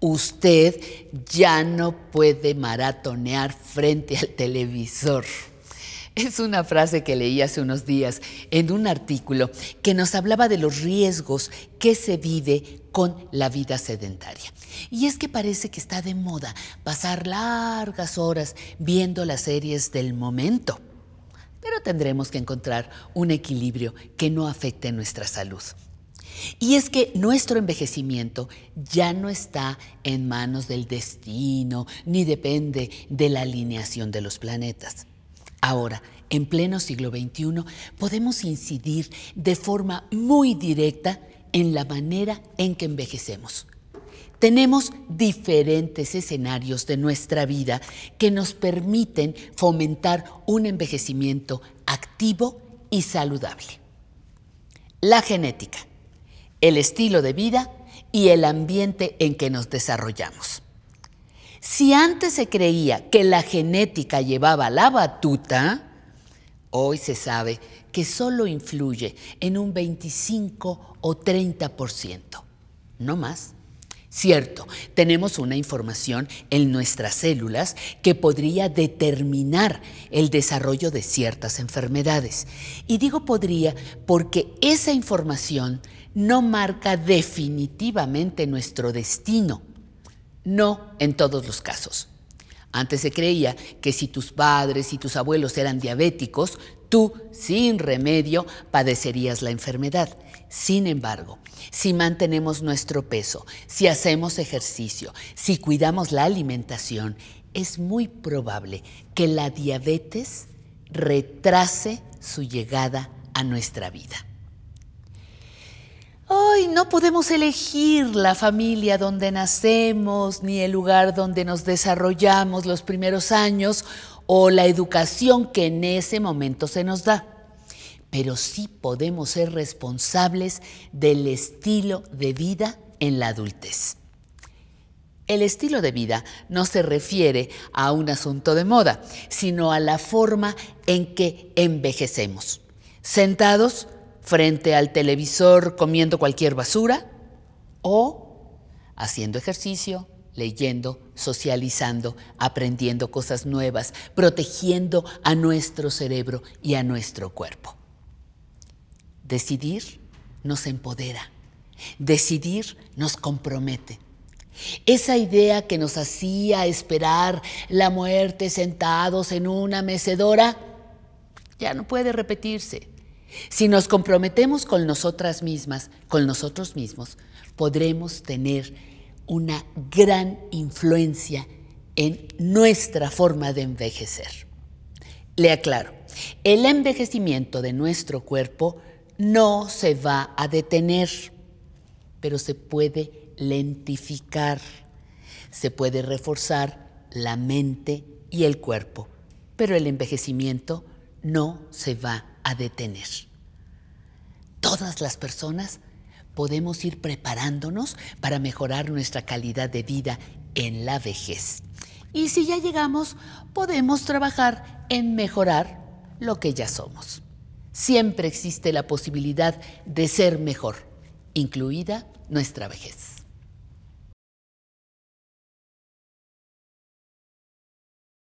usted ya no puede maratonear frente al televisor. Es una frase que leí hace unos días en un artículo que nos hablaba de los riesgos que se vive con la vida sedentaria. Y es que parece que está de moda pasar largas horas viendo las series del momento. Pero tendremos que encontrar un equilibrio que no afecte nuestra salud. Y es que nuestro envejecimiento ya no está en manos del destino, ni depende de la alineación de los planetas. Ahora, en pleno siglo XXI, podemos incidir de forma muy directa en la manera en que envejecemos. Tenemos diferentes escenarios de nuestra vida que nos permiten fomentar un envejecimiento activo y saludable. La genética el estilo de vida y el ambiente en que nos desarrollamos. Si antes se creía que la genética llevaba la batuta, hoy se sabe que solo influye en un 25 o 30%, no más. Cierto, tenemos una información en nuestras células que podría determinar el desarrollo de ciertas enfermedades. Y digo podría porque esa información no marca definitivamente nuestro destino. No en todos los casos. Antes se creía que si tus padres y tus abuelos eran diabéticos, tú, sin remedio, padecerías la enfermedad. Sin embargo, si mantenemos nuestro peso, si hacemos ejercicio, si cuidamos la alimentación, es muy probable que la diabetes retrase su llegada a nuestra vida no podemos elegir la familia donde nacemos, ni el lugar donde nos desarrollamos los primeros años, o la educación que en ese momento se nos da. Pero sí podemos ser responsables del estilo de vida en la adultez. El estilo de vida no se refiere a un asunto de moda, sino a la forma en que envejecemos. Sentados, frente al televisor comiendo cualquier basura o haciendo ejercicio, leyendo, socializando, aprendiendo cosas nuevas, protegiendo a nuestro cerebro y a nuestro cuerpo. Decidir nos empodera, decidir nos compromete. Esa idea que nos hacía esperar la muerte sentados en una mecedora ya no puede repetirse. Si nos comprometemos con nosotras mismas, con nosotros mismos, podremos tener una gran influencia en nuestra forma de envejecer. Le aclaro, el envejecimiento de nuestro cuerpo no se va a detener, pero se puede lentificar, se puede reforzar la mente y el cuerpo, pero el envejecimiento no se va a detener. Todas las personas podemos ir preparándonos para mejorar nuestra calidad de vida en la vejez. Y si ya llegamos, podemos trabajar en mejorar lo que ya somos. Siempre existe la posibilidad de ser mejor, incluida nuestra vejez.